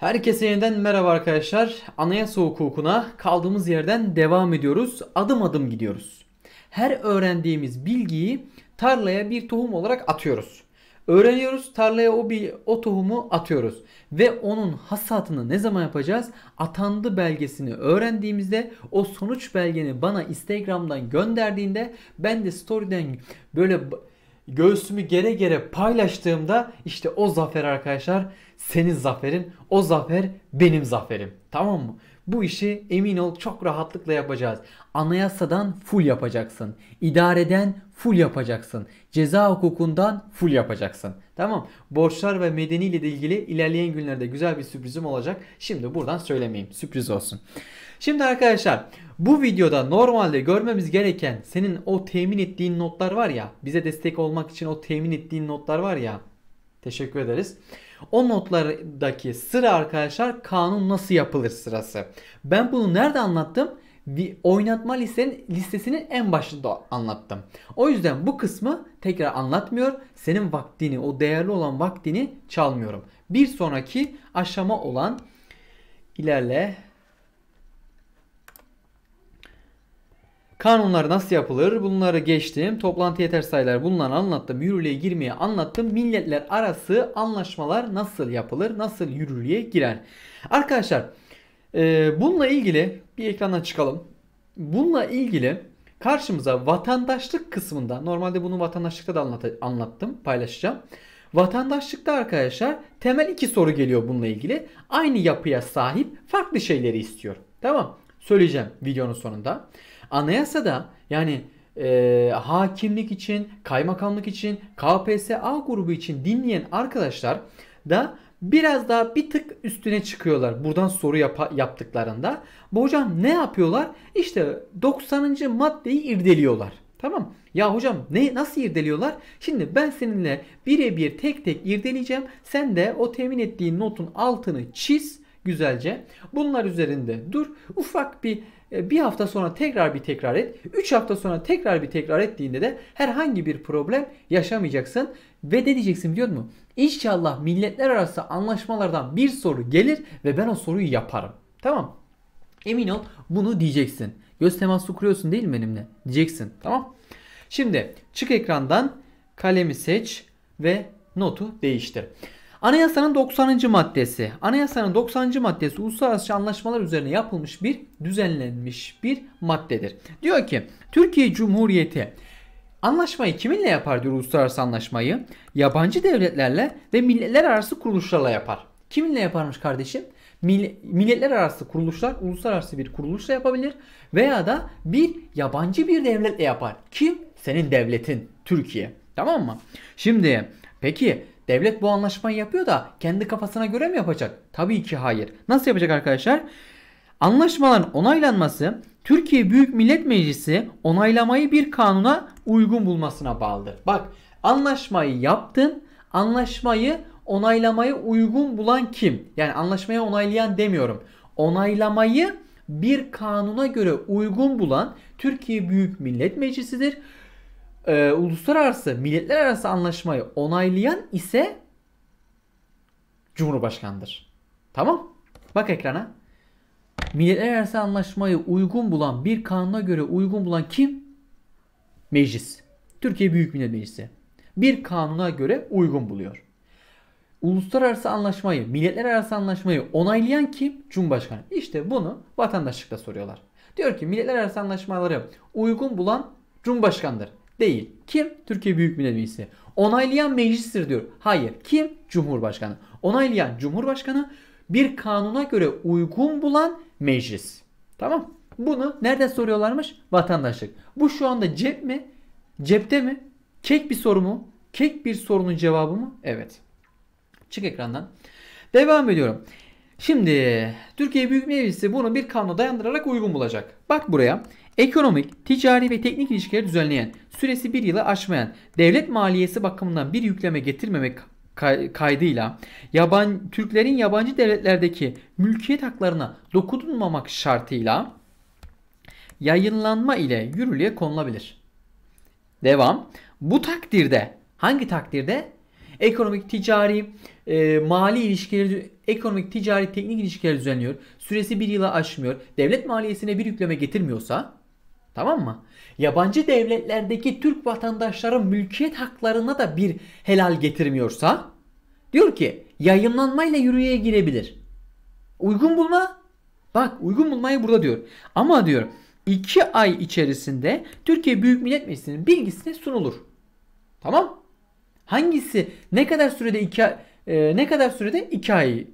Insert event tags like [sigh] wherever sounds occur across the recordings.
Herkese yeniden merhaba arkadaşlar. Anayasa hukukuna kaldığımız yerden devam ediyoruz. Adım adım gidiyoruz. Her öğrendiğimiz bilgiyi tarlaya bir tohum olarak atıyoruz. Öğreniyoruz, tarlaya o bir o tohumu atıyoruz ve onun hasatını ne zaman yapacağız? Atandı belgesini öğrendiğimizde o sonuç belgeni bana Instagram'dan gönderdiğinde ben de story'den böyle göğsümü gere gere paylaştığımda işte o zafer arkadaşlar senin zaferin. O zafer benim zaferim. Tamam mı? Bu işi emin ol çok rahatlıkla yapacağız. Anayasadan full yapacaksın. İdareden full yapacaksın. Ceza hukukundan full yapacaksın. Tamam. Borçlar ve medeni ile ilgili ilerleyen günlerde güzel bir sürprizim olacak. Şimdi buradan söylemeyeyim. Sürpriz olsun. Şimdi arkadaşlar bu videoda normalde görmemiz gereken senin o temin ettiğin notlar var ya bize destek olmak için o temin ettiğin notlar var ya Teşekkür ederiz. O notlardaki sıra arkadaşlar kanun nasıl yapılır sırası. Ben bunu nerede anlattım? Bir oynatma listenin, listesinin en başında anlattım. O yüzden bu kısmı tekrar anlatmıyor. Senin vaktini, o değerli olan vaktini çalmıyorum. Bir sonraki aşama olan ilerle Kanunlar nasıl yapılır? Bunları geçtim. Toplantı yeter sayılar bunları anlattım. Yürürlüğe girmeye anlattım. Milletler arası anlaşmalar nasıl yapılır? Nasıl yürürlüğe girer? Arkadaşlar e, bununla ilgili bir ekrana çıkalım. Bununla ilgili karşımıza vatandaşlık kısmında normalde bunu vatandaşlıkta da anlat anlattım paylaşacağım. Vatandaşlıkta arkadaşlar temel iki soru geliyor bununla ilgili. Aynı yapıya sahip farklı şeyleri istiyor. Tamam söyleyeceğim videonun sonunda. Anayasada yani e, hakimlik için, kaymakamlık için, KPSA grubu için dinleyen arkadaşlar da biraz daha bir tık üstüne çıkıyorlar buradan soru yap- yaptıklarında. Bu hocam ne yapıyorlar? İşte 90. maddeyi irdeliyorlar. Tamam. Ya hocam ne nasıl irdeliyorlar? Şimdi ben seninle birebir tek tek irdeleyeceğim. Sen de o temin ettiğin notun altını çiz güzelce. Bunlar üzerinde dur. Ufak bir e, bir hafta sonra tekrar bir tekrar et. 3 hafta sonra tekrar bir tekrar ettiğinde de herhangi bir problem yaşamayacaksın. Ve ne diyeceksin biliyor musun? İnşallah milletler arası anlaşmalardan bir soru gelir ve ben o soruyu yaparım. Tamam Emin ol bunu diyeceksin. Göz teması kuruyorsun değil mi benimle? Diyeceksin. Tamam. Şimdi çık ekrandan kalemi seç ve notu değiştir. Anayasanın 90. maddesi. Anayasanın 90. maddesi uluslararası anlaşmalar üzerine yapılmış bir düzenlenmiş bir maddedir. Diyor ki Türkiye Cumhuriyeti Anlaşmayı kiminle yapar diyor uluslararası anlaşmayı? Yabancı devletlerle ve milletler arası kuruluşlarla yapar. Kiminle yaparmış kardeşim? milletler arası kuruluşlar uluslararası bir kuruluşla yapabilir veya da bir yabancı bir devletle yapar. Kim? Senin devletin Türkiye. Tamam mı? Şimdi peki Devlet bu anlaşmayı yapıyor da kendi kafasına göre mi yapacak? Tabii ki hayır. Nasıl yapacak arkadaşlar? Anlaşmaların onaylanması Türkiye Büyük Millet Meclisi onaylamayı bir kanuna uygun bulmasına bağlıdır. Bak anlaşmayı yaptın, anlaşmayı onaylamayı uygun bulan kim? Yani anlaşmayı onaylayan demiyorum. Onaylamayı bir kanuna göre uygun bulan Türkiye Büyük Millet Meclisi'dir e, uluslararası, milletler arası anlaşmayı onaylayan ise Cumhurbaşkanıdır. Tamam? Bak ekrana. Milletler arası anlaşmayı uygun bulan bir kanuna göre uygun bulan kim? Meclis. Türkiye Büyük Millet Meclisi. Bir kanuna göre uygun buluyor. Uluslararası anlaşmayı, milletler arası anlaşmayı onaylayan kim? Cumhurbaşkanı. İşte bunu vatandaşlıkta soruyorlar. Diyor ki milletler arası anlaşmaları uygun bulan Cumhurbaşkanıdır. Değil. Kim? Türkiye Büyük Millet Meclisi. Onaylayan meclistir diyor. Hayır. Kim? Cumhurbaşkanı. Onaylayan Cumhurbaşkanı bir kanuna göre uygun bulan meclis. Tamam. Bunu nerede soruyorlarmış? Vatandaşlık. Bu şu anda cep mi? Cepte mi? Kek bir soru mu? Kek bir sorunun cevabı mı? Evet. Çık ekrandan. Devam ediyorum. Şimdi Türkiye Büyük Meclisi bunu bir kanuna dayandırarak uygun bulacak. Bak buraya. Ekonomik, ticari ve teknik ilişkileri düzenleyen, süresi bir yılı aşmayan, devlet maliyesi bakımından bir yükleme getirmemek kaydıyla yaban, Türklerin yabancı devletlerdeki mülkiyet haklarına dokunulmamak şartıyla yayınlanma ile yürürlüğe konulabilir. Devam. Bu takdirde hangi takdirde? Ekonomik, ticari, e, mali ilişkileri, ekonomik, ticari, teknik ilişkiler düzenliyor. Süresi bir yıla aşmıyor. Devlet maliyesine bir yükleme getirmiyorsa Tamam mı? Yabancı devletlerdeki Türk vatandaşların mülkiyet haklarına da bir helal getirmiyorsa diyor ki yayınlanmayla yürüyeye girebilir. Uygun bulma bak uygun bulmayı burada diyor. Ama diyor 2 ay içerisinde Türkiye Büyük Millet Meclisi'nin bilgisine sunulur. Tamam? Hangisi ne kadar sürede 2 e, ne kadar sürede 2 aylık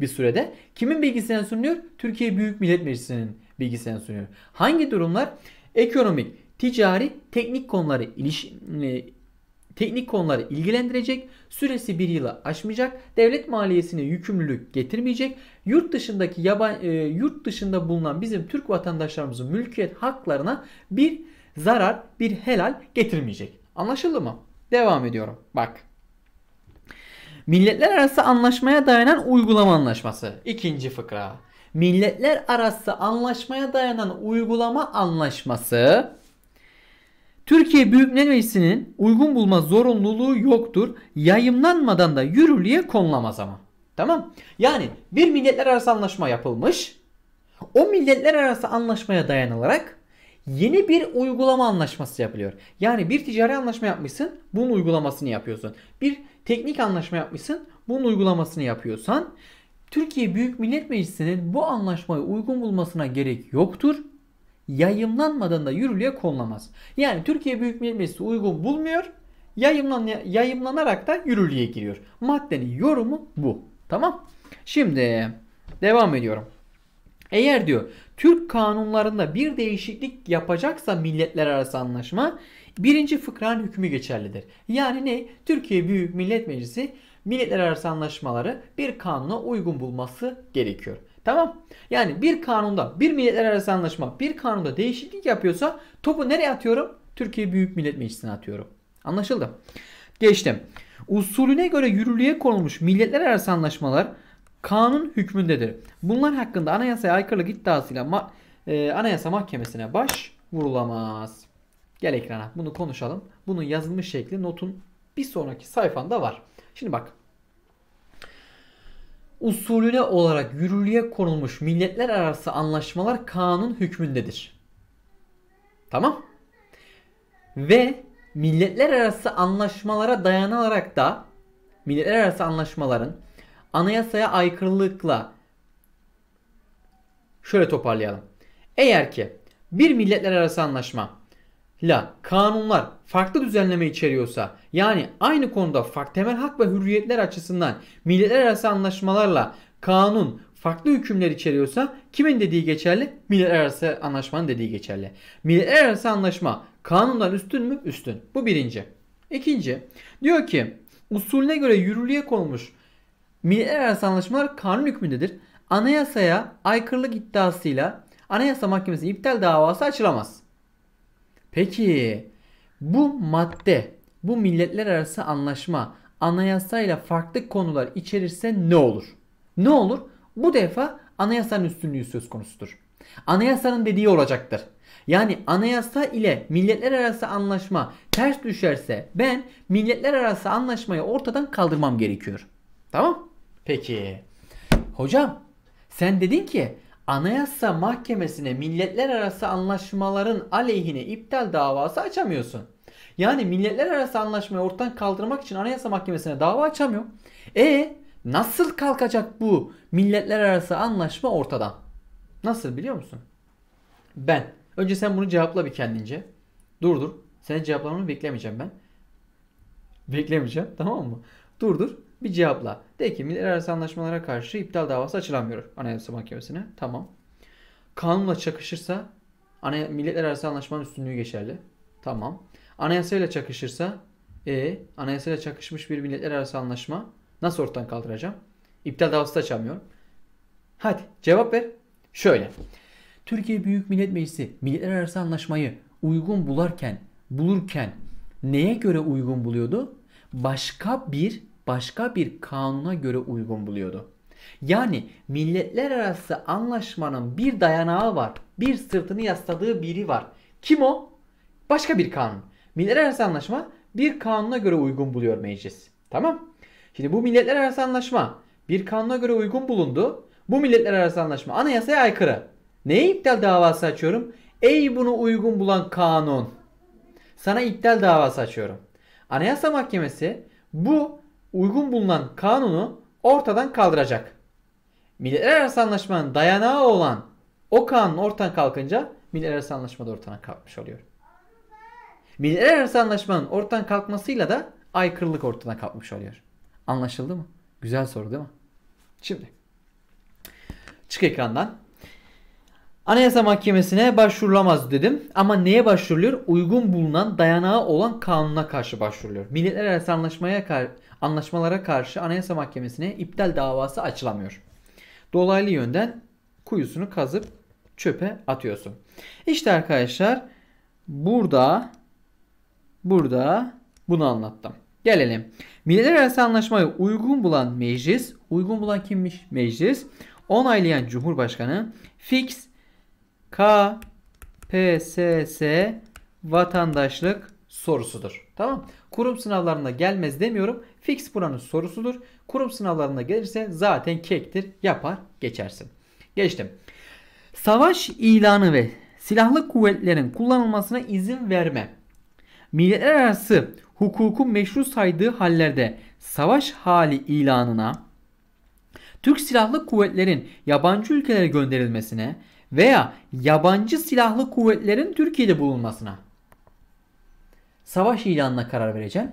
bir sürede kimin bilgisine sunuluyor? Türkiye Büyük Millet Meclisi'nin Bilgisayar sunuyor. Hangi durumlar? Ekonomik, ticari, teknik konuları iliş e, teknik konuları ilgilendirecek, süresi bir yılı aşmayacak, devlet maliyesine yükümlülük getirmeyecek, yurt dışındaki yaban, e, yurt dışında bulunan bizim Türk vatandaşlarımızın mülkiyet haklarına bir zarar, bir helal getirmeyecek. Anlaşıldı mı? Devam ediyorum. Bak. Milletler arası anlaşmaya dayanan uygulama anlaşması. İkinci fıkra milletler arası anlaşmaya dayanan uygulama anlaşması Türkiye Büyük Millet Meclisi'nin uygun bulma zorunluluğu yoktur. Yayımlanmadan da yürürlüğe konulamaz ama. Tamam. Yani bir milletler arası anlaşma yapılmış. O milletler arası anlaşmaya dayanılarak yeni bir uygulama anlaşması yapılıyor. Yani bir ticari anlaşma yapmışsın, bunun uygulamasını yapıyorsun. Bir teknik anlaşma yapmışsın, bunun uygulamasını yapıyorsan Türkiye Büyük Millet Meclisi'nin bu anlaşmayı uygun bulmasına gerek yoktur. Yayımlanmadan da yürürlüğe konulamaz. Yani Türkiye Büyük Millet Meclisi uygun bulmuyor. Yayımlan yayımlanarak da yürürlüğe giriyor. Maddenin yorumu bu. Tamam. Şimdi devam ediyorum. Eğer diyor Türk kanunlarında bir değişiklik yapacaksa milletler arası anlaşma birinci fıkran hükmü geçerlidir. Yani ne? Türkiye Büyük Millet Meclisi milletler arası anlaşmaları bir kanuna uygun bulması gerekiyor. Tamam. Yani bir kanunda bir milletler arası anlaşma bir kanunda değişiklik yapıyorsa topu nereye atıyorum? Türkiye Büyük Millet Meclisi'ne atıyorum. Anlaşıldı. Geçtim. Usulüne göre yürürlüğe konulmuş milletler arası anlaşmalar kanun hükmündedir. Bunlar hakkında anayasaya aykırılık iddiasıyla ma e, anayasa mahkemesine baş vurulamaz. Gel ekrana bunu konuşalım. Bunun yazılmış şekli notun bir sonraki sayfanda var. Şimdi bak usulüne olarak yürürlüğe konulmuş milletler arası anlaşmalar kanun hükmündedir. Tamam? Ve milletler arası anlaşmalara dayanarak da milletler arası anlaşmaların anayasaya aykırılıkla şöyle toparlayalım. Eğer ki bir milletler arası anlaşma la kanunlar farklı düzenleme içeriyorsa yani aynı konuda farklı temel hak ve hürriyetler açısından milletler arası anlaşmalarla kanun farklı hükümler içeriyorsa kimin dediği geçerli? Milletler arası anlaşmanın dediği geçerli. Milletler arası anlaşma kanundan üstün mü? Üstün. Bu birinci. İkinci diyor ki usulüne göre yürürlüğe konmuş milletler arası anlaşmalar kanun hükmündedir. Anayasaya aykırılık iddiasıyla Anayasa Mahkemesi iptal davası açılamaz. Peki bu madde, bu milletler arası anlaşma anayasayla farklı konular içerirse ne olur? Ne olur? Bu defa anayasanın üstünlüğü söz konusudur. Anayasanın dediği olacaktır. Yani anayasa ile milletler arası anlaşma ters düşerse ben milletler arası anlaşmayı ortadan kaldırmam gerekiyor. Tamam? Peki. Hocam sen dedin ki Anayasa Mahkemesi'ne milletler arası anlaşmaların aleyhine iptal davası açamıyorsun. Yani milletler arası anlaşmayı ortadan kaldırmak için Anayasa Mahkemesi'ne dava açamıyor. E nasıl kalkacak bu milletler arası anlaşma ortadan? Nasıl biliyor musun? Ben. Önce sen bunu cevapla bir kendince. Dur dur. Senin cevaplamını beklemeyeceğim ben. Beklemeyeceğim [laughs] tamam mı? Dur dur bir cevapla. De ki milli arası anlaşmalara karşı iptal davası açılamıyor Anayasa Mahkemesi'ne. Tamam. Kanunla çakışırsa ana, milletler arası anlaşmanın üstünlüğü geçerli. Tamam. Anayasayla çakışırsa e anayasayla çakışmış bir milletler arası anlaşma nasıl ortadan kaldıracağım? İptal davası da açamıyorum. Hadi cevap ver. Şöyle. Türkiye Büyük Millet Meclisi milletler arası anlaşmayı uygun bularken, bulurken neye göre uygun buluyordu? Başka bir başka bir kanuna göre uygun buluyordu. Yani milletler arası anlaşmanın bir dayanağı var. Bir sırtını yasladığı biri var. Kim o? Başka bir kanun. Milletler arası anlaşma bir kanuna göre uygun buluyor meclis. Tamam. Şimdi bu milletler arası anlaşma bir kanuna göre uygun bulundu. Bu milletler arası anlaşma anayasaya aykırı. Neye iptal davası açıyorum? Ey bunu uygun bulan kanun. Sana iptal davası açıyorum. Anayasa Mahkemesi bu uygun bulunan kanunu ortadan kaldıracak. Milletler Arası Anlaşmanın dayanağı olan o kanun ortadan kalkınca Milletler Arası Anlaşma da ortadan kalkmış oluyor. Milletler Arası Anlaşmanın ortadan kalkmasıyla da aykırılık ortadan kalkmış oluyor. Anlaşıldı mı? Güzel soru değil mi? Şimdi çık ekrandan. Anayasa Mahkemesi'ne başvurulamaz dedim. Ama neye başvuruluyor? Uygun bulunan dayanağı olan kanuna karşı başvuruluyor. Milletler Arası Anlaşmaya karşı anlaşmalara karşı Anayasa Mahkemesi'ne iptal davası açılamıyor. Dolaylı yönden kuyusunu kazıp çöpe atıyorsun. İşte arkadaşlar burada burada bunu anlattım. Gelelim. Milletler Arası Anlaşmayı uygun bulan meclis, uygun bulan kimmiş? Meclis. Onaylayan Cumhurbaşkanı fix KPSS vatandaşlık sorusudur. Tamam. Kurum sınavlarına gelmez demiyorum. Fix buranın sorusudur. Kurum sınavlarında gelirse zaten kektir. Yapar geçersin. Geçtim. Savaş ilanı ve silahlı kuvvetlerin kullanılmasına izin verme. Milletler arası hukuku meşru saydığı hallerde savaş hali ilanına, Türk silahlı kuvvetlerin yabancı ülkelere gönderilmesine veya yabancı silahlı kuvvetlerin Türkiye'de bulunmasına savaş ilanına karar vereceğim.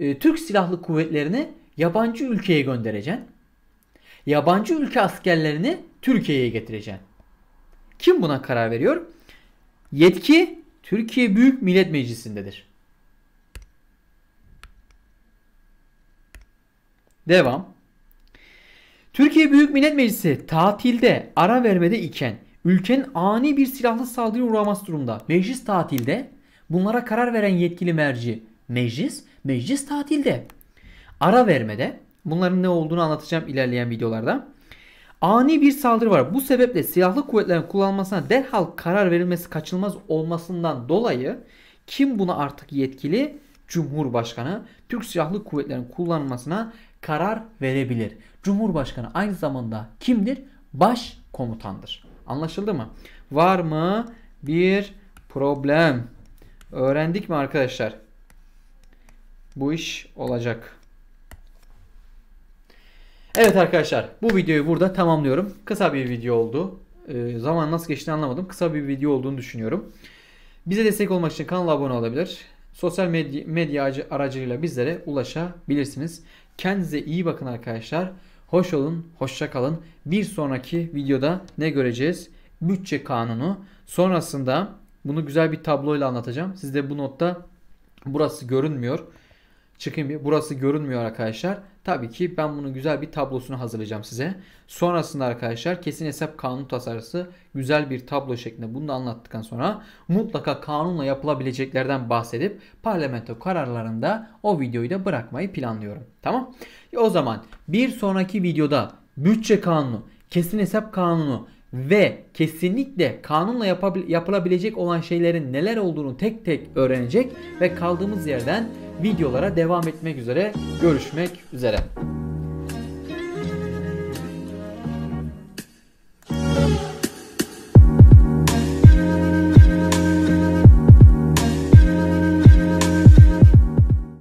E, Türk Silahlı Kuvvetlerini yabancı ülkeye göndereceksin. Yabancı ülke askerlerini Türkiye'ye getireceksin. Kim buna karar veriyor? Yetki Türkiye Büyük Millet Meclisi'ndedir. Devam. Türkiye Büyük Millet Meclisi tatilde ara vermede iken ülkenin ani bir silahlı saldırıya uğraması durumda meclis tatilde bunlara karar veren yetkili merci meclis Meclis tatilde. Ara vermede bunların ne olduğunu anlatacağım ilerleyen videolarda. Ani bir saldırı var. Bu sebeple silahlı kuvvetlerin kullanılmasına derhal karar verilmesi kaçınılmaz olmasından dolayı kim buna artık yetkili? Cumhurbaşkanı Türk Silahlı Kuvvetleri'nin kullanılmasına karar verebilir. Cumhurbaşkanı aynı zamanda kimdir? Başkomutandır. Anlaşıldı mı? Var mı bir problem? Öğrendik mi arkadaşlar? bu iş olacak. Evet arkadaşlar bu videoyu burada tamamlıyorum. Kısa bir video oldu. Ee, zaman nasıl geçtiğini anlamadım. Kısa bir video olduğunu düşünüyorum. Bize destek olmak için kanala abone olabilir. Sosyal medya, medya aracılığıyla bizlere ulaşabilirsiniz. Kendinize iyi bakın arkadaşlar. Hoş olun, hoşça kalın. Bir sonraki videoda ne göreceğiz? Bütçe kanunu. Sonrasında bunu güzel bir tabloyla anlatacağım. Sizde bu notta burası görünmüyor. Çıkayım bir. Burası görünmüyor arkadaşlar. Tabii ki ben bunun güzel bir tablosunu hazırlayacağım size. Sonrasında arkadaşlar kesin hesap kanun tasarısı güzel bir tablo şeklinde bunu da anlattıktan sonra mutlaka kanunla yapılabileceklerden bahsedip parlamento kararlarında o videoyu da bırakmayı planlıyorum. Tamam. E o zaman bir sonraki videoda bütçe kanunu, kesin hesap kanunu, ve kesinlikle kanunla yapılabilecek olan şeylerin neler olduğunu tek tek öğrenecek ve kaldığımız yerden videolara devam etmek üzere görüşmek üzere.